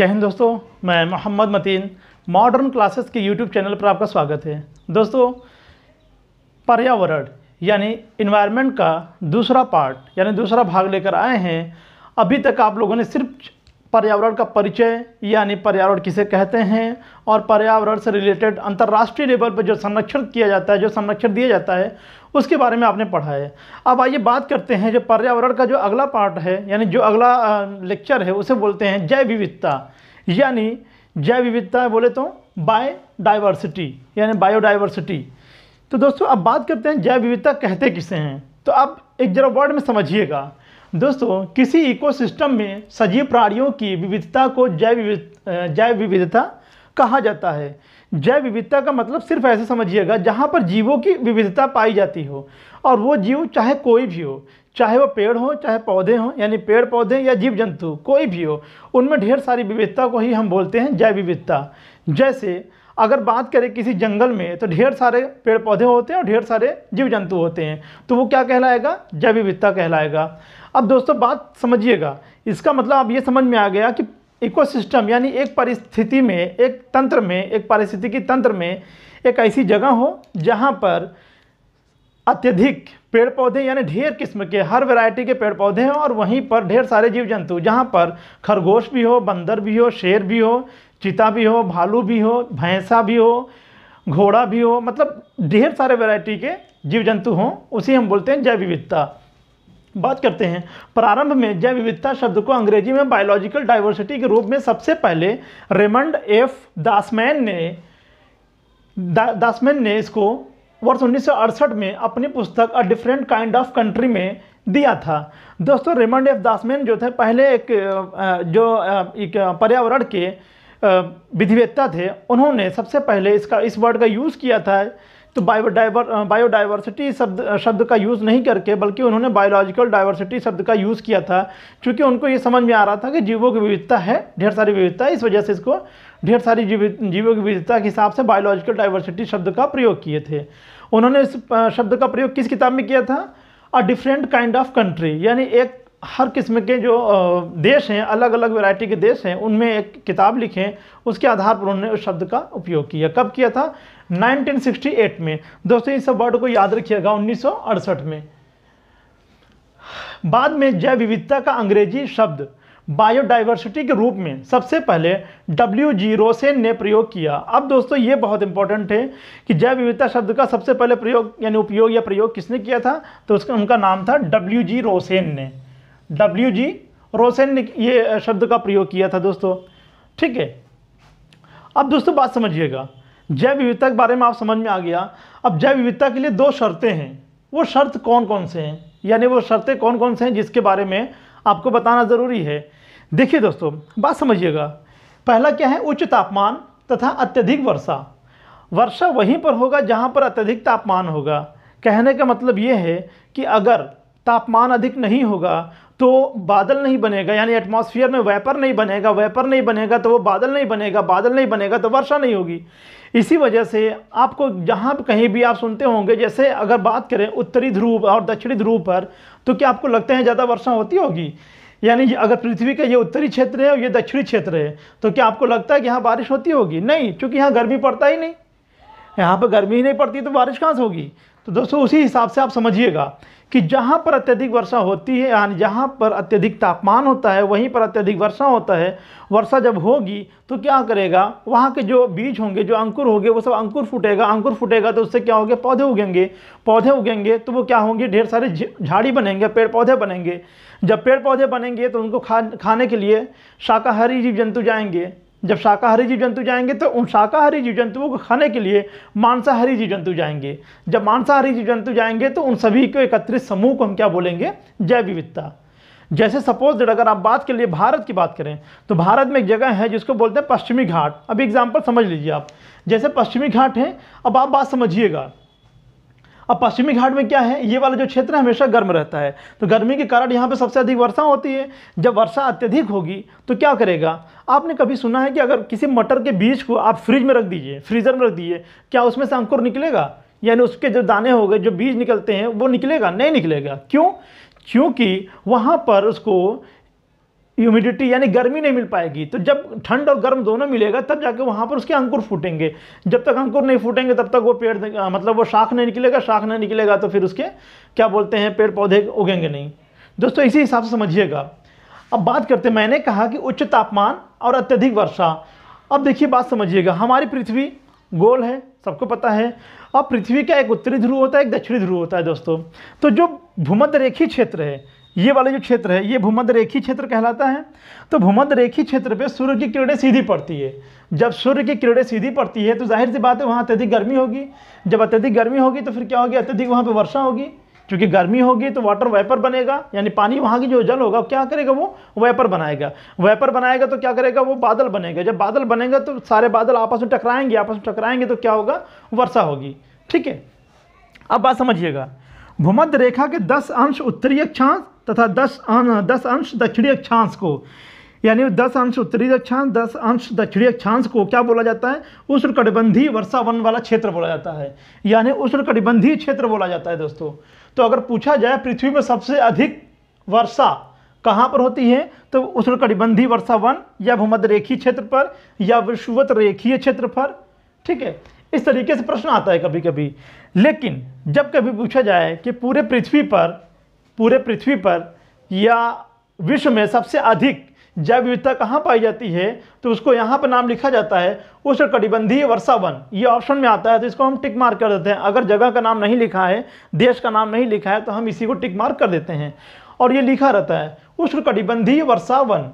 जय हिंद दोस्तों मैं मोहम्मद मतीन मॉडर्न क्लासेस के यूट्यूब चैनल पर आपका स्वागत है दोस्तों पर्यावरण यानी इन्वायरमेंट का दूसरा पार्ट यानी दूसरा भाग लेकर आए हैं अभी तक आप लोगों ने सिर्फ पर्यावरण का परिचय यानी पर्यावरण किसे कहते हैं और पर्यावरण से रिलेटेड अंतर्राष्ट्रीय लेवल पर जो संरक्षण किया जाता है जो संरक्षण दिया जाता है उसके बारे में आपने पढ़ा है अब आइए बात करते हैं जो पर्यावरण का जो अगला पार्ट है यानी जो अगला लेक्चर है उसे बोलते हैं जैव विविधता यानी जैव विविधता बोले तो बायोडाइवर्सिटी यानी बायोडाइवर्सिटी तो दोस्तों अब बात करते हैं जैव विविधता कहते किसे हैं तो अब एक जरा वर्ड में समझिएगा दोस्तों किसी इकोसिस्टम में सजीव प्राणियों की विविधता को जैव विविध जैव विविधता कहा जाता है जैव विविधता का मतलब सिर्फ ऐसे समझिएगा जहाँ पर जीवों की विविधता पाई जाती हो और वो जीव चाहे कोई भी हो चाहे वो पेड़ हों चाहे पौधे हों यानी पेड़ पौधे या जीव जंतु कोई भी हो उनमें ढेर सारी विविधता को ही हम बोलते हैं जैव विविधता जैसे अगर बात करें किसी जंगल में तो ढेर सारे पेड़ पौधे होते हैं और ढेर सारे जीव जंतु होते हैं तो वो क्या कहलाएगा जैव विविधता कहलाएगा अब दोस्तों बात समझिएगा इसका मतलब अब ये समझ में आ गया कि इकोसिस्टम यानी एक परिस्थिति में एक तंत्र में एक पारिस्थितिकी तंत्र में एक ऐसी जगह हो जहाँ पर अत्यधिक पेड़ पौधे यानी ढेर किस्म के हर वैरायटी के पेड़ पौधे हैं और वहीं पर ढेर सारे जीव जंतु जहाँ पर खरगोश भी हो बंदर भी हो शेर भी हो चीता भी हो भालू भी हो भैंसा भी हो घोड़ा भी हो मतलब ढेर सारे वैरायटी के जीव जंतु हों उसी हम बोलते हैं जैव विविधता बात करते हैं प्रारंभ में जैव विविधता शब्द को अंग्रेजी में बायोलॉजिकल डाइवर्सिटी के रूप में सबसे पहले रेमंड एफ दासमैन ने दा, दासमैन ने इसको वर्ष उन्नीस में अपनी पुस्तक a different kind of country में दिया था दोस्तों रेमंड एफ दासमैन जो थे पहले एक जो एक पर्यावरण के विधिवेत्ता थे उन्होंने सबसे पहले इसका इस वर्ड का यूज़ किया था तो बायोडाइवर बायोडाइवर्सिटी शब्द शब्द का यूज़ नहीं करके बल्कि उन्होंने बायोलॉजिकल डाइवर्सिटी शब्द का यूज़ किया था क्योंकि उनको ये समझ में आ रहा था कि जीवों की विविधता है ढेर सारी विविधता इस वजह से इसको ढेर सारी जीव जीवों की विविधता के हिसाब से बायोलॉजिकल डाइवर्सिटी शब्द का प्रयोग किए थे उन्होंने इस शब्द का प्रयोग किस किताब में किया था a different kind of country यानी एक हर किस्म के जो देश हैं अलग अलग वैरायटी के देश हैं उनमें एक किताब लिखें उसके आधार पर उन्होंने उस शब्द का उपयोग किया कब किया था 1968 में दोस्तों इस वर्ड को याद रखिएगा उन्नीस में बाद में जैव विविधता का अंग्रेजी शब्द बायोडाइवर्सिटी के रूप में सबसे पहले डब्ल्यू जी रोसेन ने प्रयोग किया अब दोस्तों ये बहुत इंपॉर्टेंट है कि जैव विविधता शब्द का सबसे पहले प्रयोग यानी उपयोग या प्रयोग किसने किया था तो उसका उनका नाम था डब्ल्यू जी रोसेन ने डब्ल्यू जी रोसेन ने ये शब्द का प्रयोग किया था दोस्तों ठीक है अब दोस्तों बात समझिएगा जैव विविधता के बारे में आप समझ में आ गया अब जैव विविधता के लिए दो शर्तें हैं वो शर्त कौन कौन से हैं यानी वो शर्तें कौन कौन से हैं जिसके बारे में आपको बताना ज़रूरी है देखिए दोस्तों बात समझिएगा पहला क्या है उच्च तापमान तथा अत्यधिक वर्षा वर्षा वहीं पर होगा जहाँ पर अत्यधिक तापमान होगा कहने का मतलब ये है कि अगर तापमान अधिक नहीं होगा तो बादल नहीं बनेगा यानी एटमॉस्फेयर में वेपर नहीं बनेगा वेपर नहीं बनेगा तो वो बादल नहीं बनेगा बादल नहीं बनेगा तो वर्षा नहीं होगी इसी वजह से आपको जहाँ कहीं भी आप सुनते होंगे जैसे अगर बात करें उत्तरी ध्रुव और दक्षिणी ध्रुव पर तो क्या आपको लगता है ज़्यादा वर्षा होती होगी यानी अगर पृथ्वी का ये उत्तरी क्षेत्र है और ये दक्षिणी क्षेत्र है तो क्या आपको लगता है कि यहाँ बारिश होती होगी नहीं क्योंकि यहाँ गर्मी पड़ता ही नहीं यहाँ पर गर्मी ही नहीं पड़ती तो बारिश कहाँ से होगी तो दोस्तों उसी हिसाब से आप समझिएगा कि जहाँ पर अत्यधिक वर्षा होती है यानी जहाँ पर अत्यधिक तापमान होता है वहीं पर अत्यधिक वर्षा होता है वर्षा जब होगी तो क्या करेगा वहाँ के जो बीज होंगे जो अंकुर होंगे वो सब अंकुर फूटेगा अंकुर फूटेगा तो उससे क्या होगा पौधे उगेंगे पौधे उगेंगे तो वो क्या होंगे ढेर सारे झाड़ी बनेंगे पेड़ पौधे बनेंगे जब पेड़ पौधे बनेंगे तो उनको खा खाने के लिए शाकाहारी जीव जंतु जाएंगे जब शाकाहारी जीव जंतु जाएंगे तो उन शाकाहारी जीव जंतुओं को खाने के लिए मांसाहारी जीव जंतु जाएंगे जब मांसाहारी जीव जंतु जाएंगे तो उन सभी को एकत्रित समूह को हम क्या बोलेंगे जैव विविधता जैसे सपोज अगर आप बात के लिए भारत की बात करें तो भारत में एक जगह है जिसको बोलते हैं पश्चिमी घाट अभी एग्जाम्पल समझ लीजिए आप जैसे पश्चिमी घाट है अब आप बात समझिएगा अब पश्चिमी घाट में क्या है ये वाला जो क्षेत्र है हमेशा गर्म रहता है तो गर्मी के कारण यहाँ पर सबसे अधिक वर्षा होती है जब वर्षा अत्यधिक होगी तो क्या करेगा आपने कभी सुना है कि अगर किसी मटर के बीज को आप फ्रिज में रख दीजिए फ्रीज़र में रख दीजिए क्या उसमें से अंकुर निकलेगा यानी उसके जो दाने हो गए जो बीज निकलते हैं वो निकलेगा नहीं निकलेगा क्यों क्योंकि वहाँ पर उसको ह्यूमिडिटी यानी गर्मी नहीं मिल पाएगी तो जब ठंड और गर्म दोनों मिलेगा तब जाके वहाँ पर उसके अंकुर फूटेंगे जब तक अंकुर नहीं फूटेंगे तब तक वो पेड़ मतलब वो शाख नहीं निकलेगा शाख नहीं निकलेगा तो फिर उसके क्या बोलते हैं पेड़ पौधे उगेंगे नहीं दोस्तों इसी हिसाब से समझिएगा अब बात करते मैंने कहा कि उच्च तापमान और अत्यधिक वर्षा अब देखिए बात समझिएगा हमारी पृथ्वी गोल है सबको पता है अब पृथ्वी का एक उत्तरी ध्रुव होता है एक दक्षिणी ध्रुव होता है दोस्तों तो जो भूमध्य रेखी क्षेत्र है ये वाला जो क्षेत्र है ये भूमध्य रेखी क्षेत्र कहलाता है तो भूमध्य रेखी क्षेत्र पे सूर्य की किरणें सीधी पड़ती है जब सूर्य की किरणें सीधी पड़ती है तो जाहिर सी बात है वहाँ अत्यधिक गर्मी होगी जब अत्यधिक गर्मी होगी तो फिर क्या होगी अत्यधिक वहाँ पर वर्षा होगी क्योंकि गर्मी होगी तो वाटर वेपर बनेगा यानी पानी वहाँ की जो जल होगा क्या करेगा वो वेपर बनाएगा वेपर बनाएगा तो क्या करेगा वो बादल बनेगा जब बादल बनेगा तो सारे बादल आपस में टकराएंगे आपस में टकराएंगे तो क्या होगा वर्षा होगी ठीक है अब बात समझिएगा भूमध्य रेखा के 10 अंश उत्तरीय अक्षांश तथा दस दस अंश दक्षिणी अक्षांश को यानी दस अंश उत्तरी अक्षांश दस अंश दक्षिणी अक्षांश को क्या बोला जाता है उष्णकटिबंधीय वन वाला क्षेत्र बोला जाता है यानी उष्णकटिबंधीय क्षेत्र बोला जाता है दोस्तों तो अगर पूछा जाए पृथ्वी में सबसे अधिक वर्षा कहाँ पर होती है तो उष्णकटिबंधीय वर्षा वन या भूमध्य रेखीय क्षेत्र पर या विश्ववत रेखीय क्षेत्र पर ठीक है इस तरीके से प्रश्न आता है कभी कभी लेकिन जब कभी पूछा जाए कि पूरे पृथ्वी पर पूरे पृथ्वी पर या विश्व में सबसे अधिक जैव विविधता कहाँ पाई जाती है तो उसको यहाँ पर नाम लिखा जाता है कटिबंधीय वर्षा वन ये ऑप्शन में आता है तो इसको हम टिक मार्क कर देते हैं अगर जगह का नाम नहीं लिखा है देश का नाम नहीं लिखा है तो हम इसी को टिक मार्क कर देते हैं और ये लिखा रहता है कटिबंधीय वर्षा वन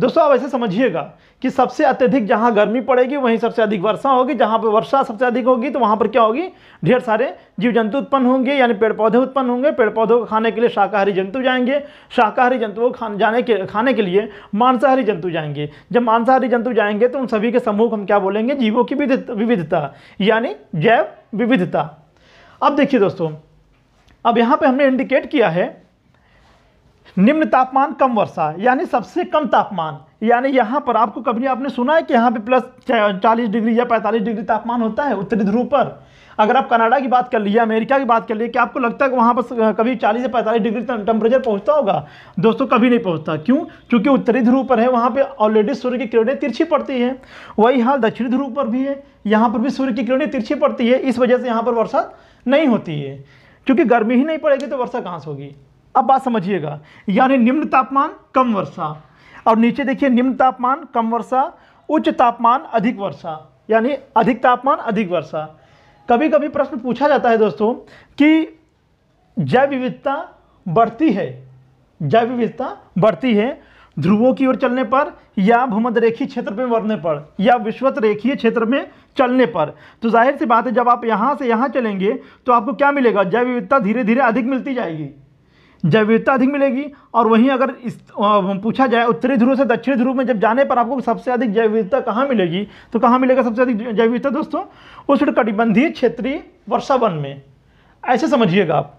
दोस्तों आप ऐसे समझिएगा कि सबसे अत्यधिक जहां गर्मी पड़ेगी वहीं सबसे अधिक वर्षा होगी जहां पर वर्षा सबसे अधिक होगी तो वहां पर क्या होगी ढेर सारे जीव जंतु उत्पन्न होंगे यानी पेड़ पौधे उत्पन्न होंगे पेड़ पौधों को खाने के लिए शाकाहारी जंतु जाएंगे शाकाहारी जंतुओं को जाने के खाने के लिए मांसाहारी जंतु जाएंगे जब मांसाहारी जंतु जाएंगे तो उन सभी के समूह को हम क्या बोलेंगे जीवों की विविधता यानी जैव विविधता अब देखिए दोस्तों अब यहाँ पर हमने इंडिकेट किया है निम्न तापमान कम वर्षा यानी सबसे कम तापमान यानी यहाँ पर आपको कभी आपने सुना है कि यहाँ पे प्लस चालीस डिग्री या पैंतालीस डिग्री तापमान होता है उत्तरी ध्रुव पर अगर आप कनाडा की बात कर लीजिए अमेरिका की बात कर लीजिए कि आपको लगता है कि वहाँ पर कभी 40 से 45 डिग्री टेम्परेचर पहुँचता होगा दोस्तों कभी नहीं पहुँचता क्यों क्योंकि उत्तरी ध्रुव पर है वहाँ पर ऑलरेडी सूर्य की किरणें तिरछी पड़ती हैं वही हाल दक्षिणी ध्रुव पर भी है यहाँ पर भी सूर्य की किरणें तिरछी पड़ती है इस वजह से यहाँ पर वर्षा नहीं होती है क्योंकि गर्मी ही नहीं पड़ेगी तो वर्षा कहाँ से होगी अब बात समझिएगा यानी निम्न तापमान कम वर्षा और नीचे देखिए निम्न तापमान कम वर्षा उच्च तापमान अधिक वर्षा यानी अधिक तापमान अधिक वर्षा कभी कभी प्रश्न पूछा जाता है दोस्तों कि जैव विविधता बढ़ती है जैव विविधता बढ़ती है ध्रुवों की ओर चलने पर या रेखी क्षेत्र में बढ़ने पर या विश्वत रेखीय क्षेत्र में चलने पर तो जाहिर सी बात है जब आप यहाँ से यहाँ चलेंगे तो आपको क्या मिलेगा जैव विविधता धीरे धीरे अधिक मिलती जाएगी जैविकता अधिक मिलेगी और वहीं अगर इस पूछा जाए उत्तरी ध्रुव से दक्षिणी ध्रुव में जब जाने पर आपको सबसे अधिक जैविकता कहाँ मिलेगी तो कहाँ मिलेगा सबसे अधिक जैविकता दोस्तों उष्णकटिबंधीय क्षेत्रीय वर्षावन में ऐसे समझिएगा आप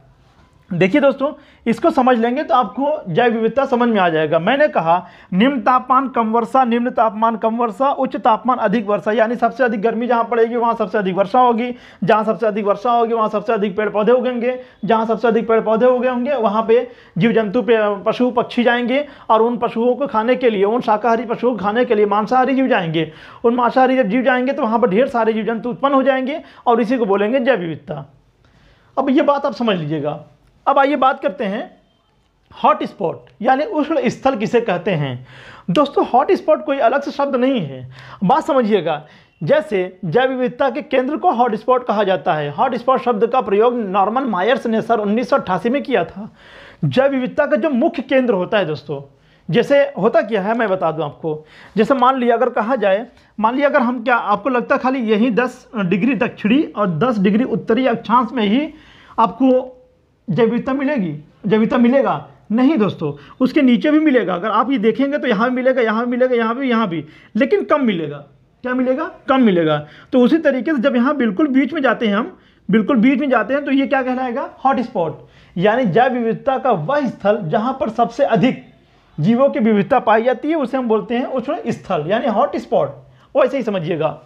देखिए दोस्तों इसको समझ लेंगे तो आपको जैव विविधता समझ में आ जाएगा मैंने कहा निम्न तापमान कम वर्षा निम्न तापमान कम वर्षा उच्च तापमान अधिक वर्षा यानी सबसे अधिक गर्मी जहाँ पड़ेगी वहाँ सबसे अधिक वर्षा होगी जहाँ सबसे अधिक वर्षा होगी वहाँ सबसे अधिक पेड़ पौधे उगेंगे जहाँ सबसे अधिक पेड़ पौधे उगे होंगे वहाँ पर जीव जंतु पशु पक्षी जाएंगे और उन पशुओं को खाने के लिए उन शाकाहारी पशुओं को खाने के लिए मांसाहारी जीव जाएंगे उन मांसाहारी जब जीव जाएंगे तो वहाँ पर ढेर सारे जीव जंतु उत्पन्न हो जाएंगे और इसी को बोलेंगे जैव विविधता अब ये बात आप समझ लीजिएगा अब आइए बात करते हैं हॉट स्पॉट यानी उष्ण स्थल किसे कहते हैं दोस्तों हॉट स्पॉट कोई अलग से शब्द नहीं है बात समझिएगा जैसे जैव विविधता के केंद्र को हॉटस्पॉट कहा जाता है हॉट स्पॉट शब्द का प्रयोग नॉर्मन मायर्स ने सर उन्नीस में किया था जैव विविधता का जो मुख्य केंद्र होता है दोस्तों जैसे होता क्या है मैं बता दूं आपको जैसे मान लिया अगर कहा जाए मान लिया अगर हम क्या आपको लगता है खाली यही 10 डिग्री दक्षिणी और 10 डिग्री उत्तरी अक्षांश में ही आपको जैविकता मिलेगी जैविकता मिलेगा नहीं दोस्तों उसके नीचे भी मिलेगा अगर आप ये देखेंगे तो यहाँ भी मिलेगा यहाँ भी मिलेगा यहाँ भी यहाँ भी लेकिन कम मिलेगा क्या मिलेगा कम मिलेगा तो उसी तरीके से जब यहाँ बिल्कुल बीच में जाते हैं हम बिल्कुल बीच में जाते हैं तो ये क्या कहलाएगा हॉटस्पॉट यानी जैव विविधता का वह स्थल जहाँ पर सबसे अधिक जीवों की विविधता पाई जाती है उसे हम बोलते हैं उष्ण स्थल यानी हॉटस्पॉट वैसे ही समझिएगा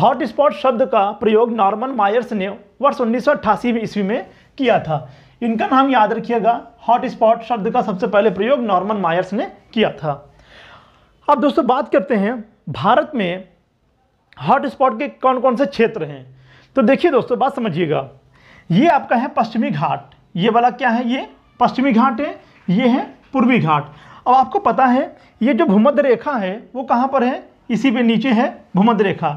हॉटस्पॉट शब्द का प्रयोग नॉर्मन मायर्स ने वर्ष उन्नीस में ईस्वी में किया था इनका नाम याद रखिएगा हॉट स्पॉट शब्द का सबसे पहले प्रयोग नॉर्मन मायर्स ने किया था अब दोस्तों बात करते हैं भारत में हॉट स्पॉट के कौन कौन से क्षेत्र हैं तो देखिए दोस्तों बात समझिएगा ये आपका है पश्चिमी घाट ये वाला क्या है ये पश्चिमी घाट है ये है पूर्वी घाट अब आपको पता है ये जो भूमध्य रेखा है वो कहाँ पर है इसी पे नीचे है भूमध्य रेखा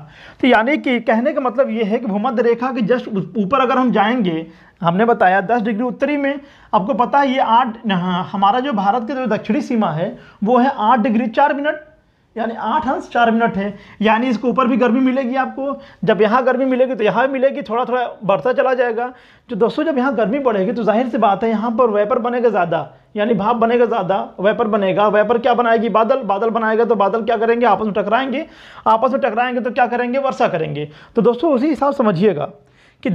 तो यानी कि कहने का मतलब ये है कि भूमध्य रेखा के जस्ट ऊपर अगर हम जाएंगे हमने बताया 10 डिग्री उत्तरी में आपको पता है ये आठ हमारा जो भारत की जो दक्षिणी सीमा है वो है आठ डिग्री चार मिनट यानी आठ अंश चार मिनट है यानी इसके ऊपर भी गर्मी मिलेगी आपको जब यहाँ गर्मी मिलेगी तो यहाँ मिलेगी थोड़ा थोड़ा बढ़ता चला जाएगा जो तो दोस्तों जब यहाँ गर्मी बढ़ेगी तो जाहिर सी बात है यहाँ पर वेपर बनेगा ज़्यादा यानी भाप बनेगा ज़्यादा वेपर बनेगा वेपर क्या बनाएगी बादल बादल बनाएगा तो बादल क्या करेंगे आपस में टकराएंगे आपस में टकराएंगे तो क्या करेंगे वर्षा करेंगे तो दोस्तों उसी हिसाब समझिएगा कि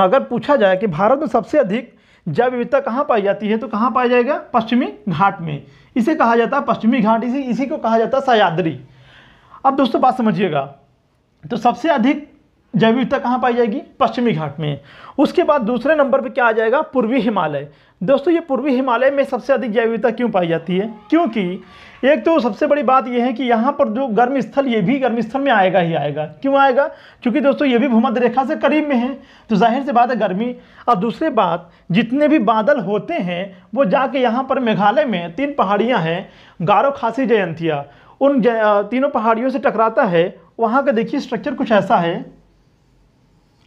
अगर पूछा जाए कि भारत में सबसे अधिक जैव विविधता कहाँ पाई जाती है तो कहाँ पाया जाएगा पश्चिमी घाट में इसे कहा जाता है पश्चिमी घाट इसी इसी को कहा जाता है सयाद्री अब दोस्तों बात समझिएगा तो सबसे अधिक जैविकता कहाँ पाई जाएगी पश्चिमी घाट में उसके बाद दूसरे नंबर पर क्या आ जाएगा पूर्वी हिमालय दोस्तों ये पूर्वी हिमालय में सबसे अधिक जैविकता क्यों पाई जाती है क्योंकि एक तो सबसे बड़ी बात यह है कि यहाँ पर जो गर्म स्थल ये भी गर्म स्थल में आएगा ही आएगा क्यों आएगा क्योंकि दोस्तों ये भी भूमध्य रेखा से करीब में है तो जाहिर सी बात है गर्मी और दूसरी बात जितने भी बादल होते हैं वो जाके यहाँ पर मेघालय में तीन पहाड़ियाँ हैं गारो खासी जयंतिया उन जय तीनों पहाड़ियों से टकराता है वहाँ का देखिए स्ट्रक्चर कुछ ऐसा है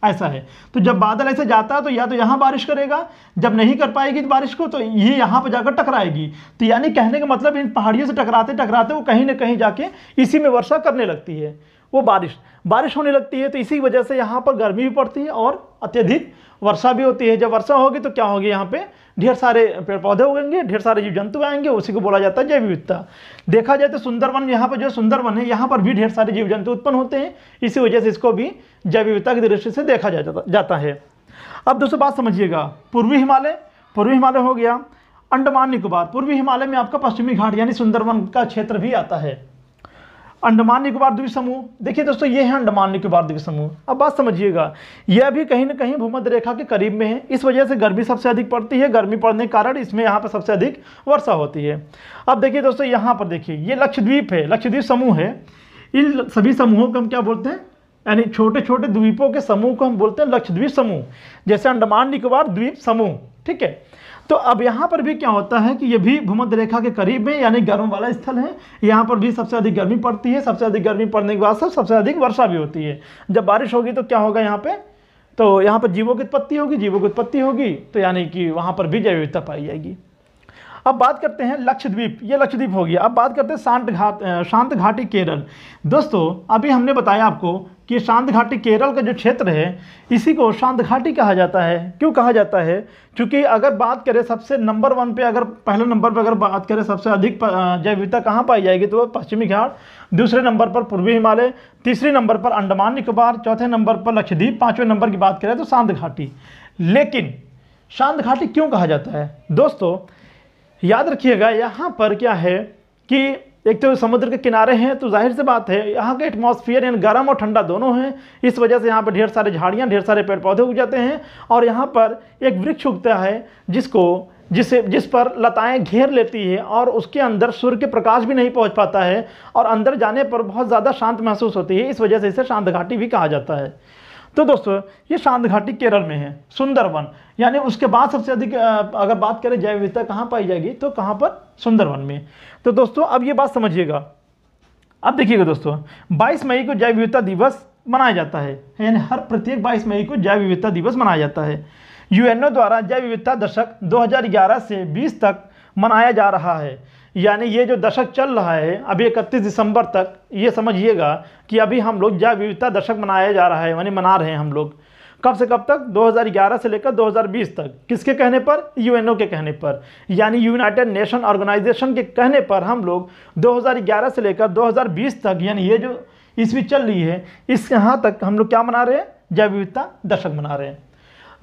ऐसा है तो जब बादल ऐसे जाता है तो या तो यहाँ बारिश करेगा जब नहीं कर पाएगी तो बारिश को तो ये यहाँ पर जाकर टकराएगी तो यानी कहने का मतलब इन पहाड़ियों से टकराते टकराते वो कहीं ना कहीं जाके इसी में वर्षा करने लगती है वो बारिश बारिश होने लगती है तो इसी वजह से यहाँ पर गर्मी भी पड़ती है और अत्यधिक वर्षा भी होती है जब वर्षा होगी तो क्या होगी यहाँ पे ढेर सारे पेड़ पौधे उगेंगे ढेर सारे जीव जंतु आएंगे उसी को बोला जाता है जैव विविधता देखा जाए तो सुंदरवन यहाँ पर जो सुंदरवन है यहाँ पर भी ढेर सारे जीव जंतु उत्पन्न होते हैं इसी वजह से इसको भी जैव विविधता की दृष्टि से देखा जाता है अब दोस्तों बात समझिएगा पूर्वी हिमालय पूर्वी हिमालय हो गया अंडमान निकोबार पूर्वी हिमालय में आपका पश्चिमी घाट यानी सुंदरवन का क्षेत्र भी आता है अंडमान निकोबार द्वीप समूह देखिए दोस्तों ये है अंडमान निकोबार द्वीप समूह अब बात समझिएगा यह भी कहीं ना कहीं भूमध्य रेखा के करीब में है इस वजह से गर्मी सबसे अधिक पड़ती है गर्मी पड़ने के कारण इसमें यहाँ पर सबसे अधिक वर्षा होती है अब देखिए दोस्तों यहाँ पर देखिए ये लक्षद्वीप है लक्षद्वीप समूह है इन सभी समूहों को हम क्या बोलते हैं यानी छोटे छोटे द्वीपों के समूह को हम बोलते हैं लक्षद्वीप समूह जैसे अंडमान निकोबार द्वीप समूह ठीक है तो अब यहाँ पर भी क्या होता है कि ये भी भूमध्य रेखा के करीब में यानी गर्म वाला स्थल है यहाँ पर भी सबसे अधिक गर्मी पड़ती है सबसे अधिक गर्मी पड़ने के बाद सब सबसे अधिक वर्षा भी होती है जब बारिश होगी तो क्या होगा यहाँ पर तो यहाँ पर जीवों की उत्पत्ति होगी जीवों की उत्पत्ति होगी तो यानी कि वहाँ पर भी जैव पाई जाएगी अब बात करते हैं लक्षद्वीप ये लक्षद्वीप हो गया अब बात करते हैं शांत घाट शांत घाटी केरल दोस्तों अभी हमने बताया आपको कि शांत घाटी केरल का जो क्षेत्र है इसी को शांत घाटी कहा जाता है क्यों कहा जाता है क्योंकि अगर बात करें सबसे नंबर वन पे अगर पहले नंबर पे अगर बात करें सबसे अधिक जैविकता कहाँ पाई जाएगी तो वह पश्चिमी घाट दूसरे नंबर पर पूर्वी हिमालय तीसरे नंबर पर अंडमान निकोबार चौथे नंबर पर लक्षद्वीप पाँचवें नंबर की बात करें तो शांत घाटी लेकिन शांत घाटी क्यों कहा जाता है दोस्तों याद रखिएगा यहाँ पर क्या है कि एक तो समुद्र के किनारे हैं तो जाहिर सी बात है यहाँ के एटमॉस्फेयर यानी गर्म और ठंडा दोनों हैं इस वजह से यहाँ पर ढेर सारे झाड़ियाँ ढेर सारे पेड़ पौधे उग जाते हैं और यहाँ पर एक वृक्ष उगता है जिसको जिसे जिस पर लताएं घेर लेती है और उसके अंदर सूर्य के प्रकाश भी नहीं पहुंच पाता है और अंदर जाने पर बहुत ज़्यादा शांत महसूस होती है इस वजह से इसे शांत घाटी भी कहा जाता है तो दोस्तों ये शांत घाटी केरल में है सुंदरवन यानी उसके बाद सबसे अधिक अगर बात करें जैव विविधता कहाँ पाई जाएगी तो कहाँ पर सुंदरवन में तो दोस्तों अब ये बात समझिएगा अब देखिएगा दोस्तों 22 मई को जैव विविधता दिवस मनाया जाता है यानी हर प्रत्येक 22 मई को जैव विविधता दिवस मनाया जाता है यूएनओ द्वारा जैव विविधता दशक 2011 से 20 तक मनाया जा रहा है यानी ये जो दशक चल रहा है अभी इकतीस दिसंबर तक ये समझिएगा कि अभी हम लोग जैव विविधता दशक मनाया जा रहा है यानी मना रहे हैं हम लोग कब से कब तक 2011 से लेकर 2020 तक किसके कहने पर यूएनओ के कहने पर यानी यूनाइटेड नेशन ऑर्गेनाइजेशन के कहने पर हम लोग 2011 से लेकर 2020 तक यानी ये जो ईस्वी चल रही है इस यहाँ तक हम लोग क्या मना रहे हैं जैव विविधता दशक मना रहे हैं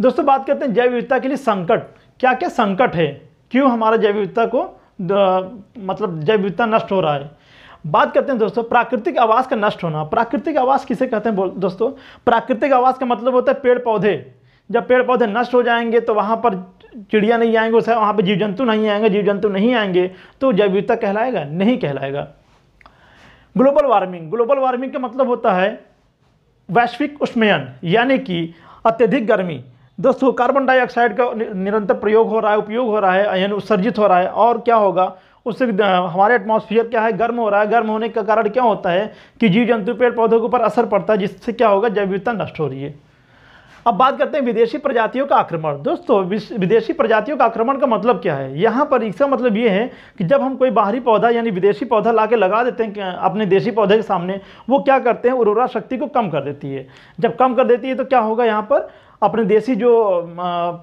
दोस्तों बात करते हैं जैव विविधता के लिए संकट क्या क्या संकट है क्यों हमारा जैव विविधता को मतलब जैव विविधता नष्ट हो रहा है बात करते हैं दोस्तों प्राकृतिक आवास का नष्ट होना प्राकृतिक आवास किसे कहते हैं दोस्तों प्राकृतिक आवास का मतलब होता है पेड़ पौधे जब पेड़ पौधे नष्ट हो जाएंगे तो वहाँ पर चिड़िया नहीं आएंगे उसे वहाँ पर जीव जंतु नहीं आएंगे जीव जंतु नहीं आएंगे तो जैव विविधता कहलाएगा नहीं कहलाएगा ग्लोबल वार्मिंग ग्लोबल वार्मिंग का मतलब होता है वैश्विक उष्मयन यानी कि अत्यधिक गर्मी दोस्तों कार्बन डाइऑक्साइड का निरंतर प्रयोग हो रहा है उपयोग हो रहा है यानी उत्सर्जित हो रहा है और क्या होगा उससे हमारे एटमॉस्फेयर क्या है गर्म हो रहा है गर्म होने का कारण क्या होता है कि जीव जंतु पेड़ पौधों के ऊपर असर पड़ता है जिससे क्या होगा जैव विविधता नष्ट हो रही है अब बात करते हैं विदेशी प्रजातियों का आक्रमण दोस्तों विदेशी प्रजातियों का आक्रमण का मतलब क्या है यहाँ पर इसका मतलब ये है कि जब हम कोई बाहरी पौधा यानी विदेशी पौधा ला के लगा देते हैं अपने देशी पौधे के सामने वो क्या करते हैं उर्वरा शक्ति को कम कर देती है जब कम कर देती है तो क्या होगा यहाँ पर अपने देसी जो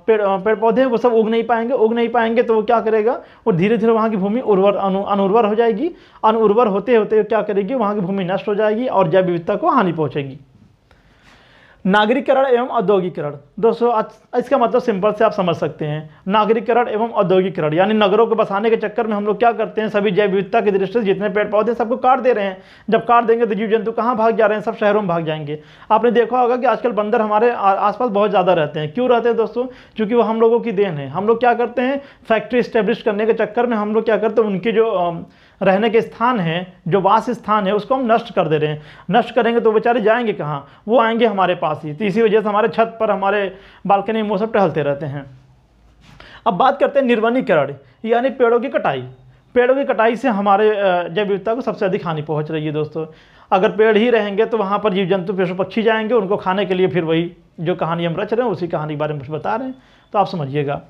पेड़ पेड़ पौधे हैं वो सब उग नहीं पाएंगे उग नहीं पाएंगे तो वो क्या करेगा वो धीरे धीरे वहाँ की भूमि उर्वर अनु अनुर्वर हो जाएगी अनुर्वर होते होते क्या करेगी वहाँ की भूमि नष्ट हो जाएगी और जैव विविधता को हानि पहुँचेगी नागरिकरण एवं औद्योगिकरण दोस्तों इसका मतलब सिंपल से आप समझ सकते हैं नागरिकरण एवं औद्योगिकरण यानी नगरों को बसाने के चक्कर में हम लोग क्या करते हैं सभी जैव विविधता की दृष्टि से जितने पेड़ पौधे सबको काट दे रहे हैं जब काट देंगे तो जीव जंतु कहाँ भाग जा रहे हैं सब शहरों में भाग जाएंगे आपने देखा होगा कि आजकल बंदर हमारे आसपास बहुत ज़्यादा रहते हैं क्यों रहते हैं दोस्तों क्योंकि वो हम लोगों की देन है हम लोग क्या करते हैं फैक्ट्री इस्टेब्लिश करने के चक्कर में हम लोग क्या करते हैं उनकी जो रहने के स्थान हैं जो वास स्थान है उसको हम नष्ट कर दे रहे हैं नष्ट करेंगे तो बेचारे जाएंगे कहाँ वो आएंगे हमारे पास ही तो इसी वजह से हमारे छत पर हमारे बालकनी में वो सब टहलते रहते हैं अब बात करते हैं निर्वनीकरण यानी पेड़ों की कटाई पेड़ों की कटाई से हमारे जैव विविधता को सबसे अधिक हानि पहुँच रही है दोस्तों अगर पेड़ ही रहेंगे तो वहाँ पर जीव जंतु पशु पक्षी जाएंगे उनको खाने के लिए फिर वही जो कहानी हम रच रहे हैं उसी कहानी के बारे में बता रहे हैं तो आप समझिएगा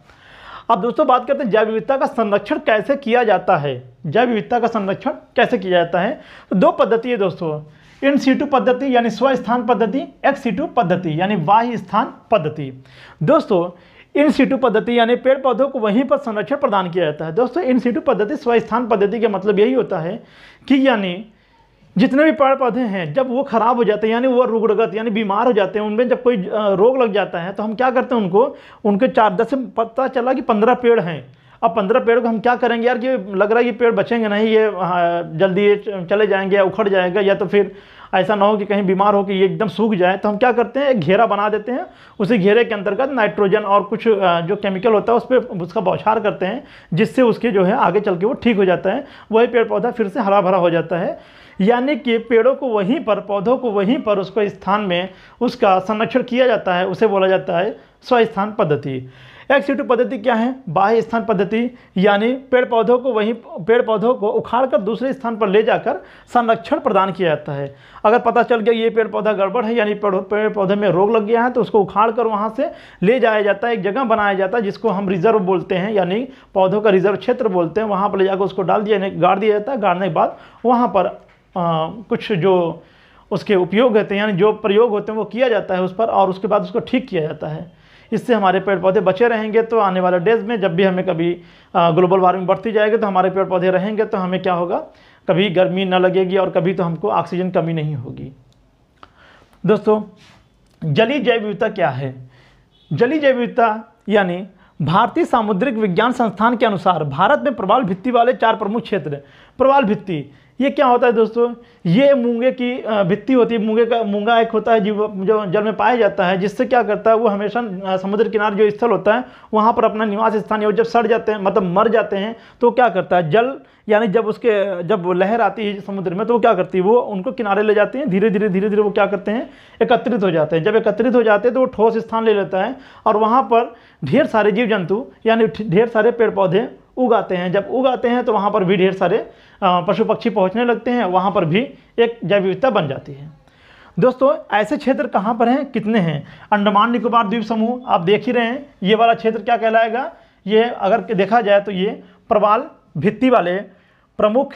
अब दोस्तों बात करते हैं जैव विविधता का संरक्षण कैसे किया जाता है जैव विविधता का संरक्षण कैसे किया जाता है तो दो पद्धति है दोस्तों इन सीटू पद्धति यानी स्वस्थान पद्धति एक्स सीटू पद्धति यानी वाह स्थान पद्धति दोस्तों इन सीटू पद्धति यानी पेड़ पौधों को वहीं पर संरक्षण प्रदान किया जाता है दोस्तों इन सीटू पद्धति स्वस्थान पद्धति का मतलब यही होता है कि यानी जितने भी पेड़ पौधे हैं जब वो ख़राब हो जाते हैं यानी वो रुगड़गत यानी बीमार हो जाते हैं उनमें जब कोई रोग लग जाता है तो हम क्या करते हैं उनको उनके चार दस पता चला कि पंद्रह पेड़ हैं अब पंद्रह पेड़ को हम क्या करेंगे यार ये लग रहा है कि पेड़ बचेंगे नहीं ये हाँ, जल्दी ये चले जाएंगे या उखड़ जाएगा या तो फिर ऐसा ना हो कि कहीं बीमार हो कि ये एकदम सूख जाए तो हम क्या करते हैं एक घेरा बना देते हैं उसी घेरे के अंतर्गत नाइट्रोजन और कुछ जो केमिकल होता है उस पर उसका बौछार करते हैं जिससे उसके जो है आगे चल के वो ठीक हो जाता है वही पेड़ पौधा फिर से हरा भरा हो जाता है यानी कि पेड़ों को वहीं पर पौधों को वहीं पर उसको स्थान में उसका संरक्षण किया जाता है उसे बोला जाता है स्वस्थान पद्धति एक्सिटू पद्धति क्या है बाह्य स्थान पद्धति यानी पेड़ पौधों को वहीं पेड़ पौधों को उखाड़कर दूसरे स्थान पर ले जाकर संरक्षण प्रदान किया जाता है अगर पता चल गया ये पेड़ पौधा गड़बड़ है यानी पेड़ पौधे में रोग लग गया है तो उसको उखाड़ कर वहाँ से ले जाया जाता है एक जगह बनाया जाता है जिसको हम रिजर्व बोलते हैं यानी पौधों का रिजर्व क्षेत्र बोलते हैं वहाँ पर ले जाकर उसको डाल दिया यानी गाड़ दिया जाता है गाड़ने के बाद वहाँ पर कुछ जो उसके उपयोग होते हैं यानी जो प्रयोग होते हैं वो किया जाता है उस पर और उसके बाद उसको ठीक किया जाता है इससे हमारे पेड़ पौधे बचे रहेंगे तो आने वाले डेज में जब भी हमें कभी ग्लोबल वार्मिंग बढ़ती जाएगी तो हमारे पेड़ पौधे रहेंगे तो हमें क्या होगा कभी गर्मी न लगेगी और कभी तो हमको ऑक्सीजन कमी नहीं होगी दोस्तों जली जैव विविधता क्या है जली जैव विविधता यानी भारतीय सामुद्रिक विज्ञान संस्थान के अनुसार भारत में प्रवाल भित्ति वाले चार प्रमुख क्षेत्र प्रवाल भित्ति ये क्या होता है दोस्तों ये मूंगे की भित्ति होती है मूंगे का मूंगा एक होता है जीव जो जल में पाया जाता है जिससे क्या करता है वो हमेशा समुद्र किनारे जो स्थल होता है वहाँ पर अपना निवास स्थान जब सड़ जाते हैं मतलब मर जाते हैं तो क्या करता है जल यानी जब उसके जब लहर आती है समुद्र में तो वो क्या करती है वो उनको किनारे ले जाती है धीरे धीरे धीरे धीरे वो क्या करते हैं एकत्रित हो जाते हैं जब एकत्रित हो जाते हैं तो वो ठोस स्थान ले लेता है और वहाँ पर ढेर सारे जीव जंतु यानी ढेर सारे पेड़ पौधे उगाते हैं जब उगाते हैं तो वहाँ पर भी ढेर सारे पशु पक्षी पहुँचने लगते हैं वहाँ पर भी एक जैव विविधता बन जाती है दोस्तों ऐसे क्षेत्र कहाँ पर हैं कितने हैं अंडमान निकोबार द्वीप समूह आप देख ही रहे हैं ये वाला क्षेत्र क्या कहलाएगा ये अगर देखा जाए तो ये प्रवाल भित्ति वाले प्रमुख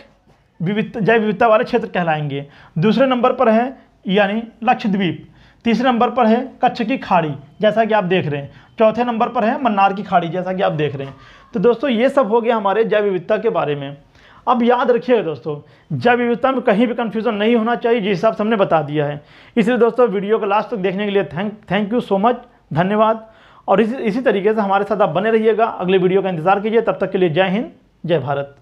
विविधता जैव विविधता वाले क्षेत्र कहलाएंगे दूसरे नंबर पर है यानी लक्षद्वीप तीसरे नंबर पर है कच्छ की खाड़ी जैसा कि आप देख रहे हैं चौथे नंबर पर है मन्नार की खाड़ी जैसा कि आप देख रहे हैं तो दोस्तों ये सब हो गया हमारे जैव विविधता के बारे में अब याद रखिएगा दोस्तों जैव विविधता में कहीं भी कन्फ्यूज़न नहीं होना चाहिए जिस हिसाब से हमने बता दिया है इसलिए दोस्तों वीडियो को लास्ट तक देखने के लिए thank thank you so much धन्यवाद और इसी इसी तरीके से हमारे साथ आप बने रहिएगा अगले वीडियो का इंतजार कीजिए तब तक के लिए जय हिंद जय भारत